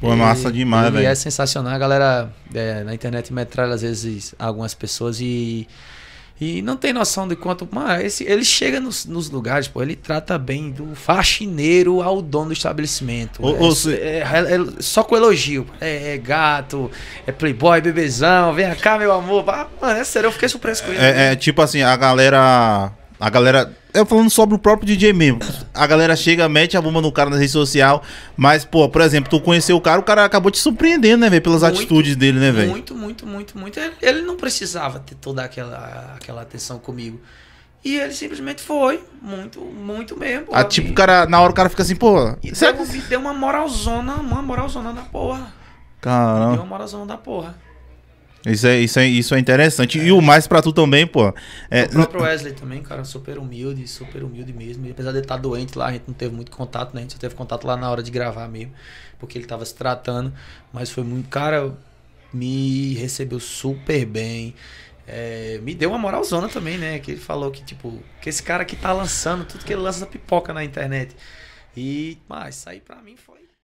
Pô, é massa demais, velho. E é sensacional. A galera é, na internet metralha às vezes algumas pessoas e. E não tem noção de quanto. Mas esse, ele chega nos, nos, lugares, pô, ele trata bem do faxineiro ao dono do estabelecimento. é, ou se... É, é, é, só com elogio. É, é, gato, é playboy, bebezão, vem cá, meu amor. Ah, mano, é sério, eu fiquei surpreso com ele. É, tipo assim, a galera. A galera eu falando sobre o próprio DJ mesmo. A galera chega, mete a bomba no cara nas redes sociais mas, pô, por exemplo, tu conheceu o cara, o cara acabou te surpreendendo, né, velho, pelas muito, atitudes dele, né, velho? Muito, muito, muito, muito. Ele não precisava ter toda aquela, aquela atenção comigo. E ele simplesmente foi, muito, muito mesmo. Ah, tipo, o cara, na hora o cara fica assim, pô. E será que... deu uma moralzona, uma moralzona da porra. Caramba. Deu uma moralzona da porra. Isso é, isso é, isso é interessante. É. E o mais pra tu também, pô. É... O próprio Wesley também, cara, super humilde, super humilde mesmo. E apesar de ele estar tá doente lá, a gente não teve muito contato, né? A gente só teve contato lá na hora de gravar mesmo, porque ele tava se tratando. Mas foi muito. Cara, me recebeu super bem. É, me deu uma moralzona também, né? Que ele falou que, tipo, que esse cara que tá lançando tudo que ele lança pipoca na internet. E, mas, isso aí pra mim foi.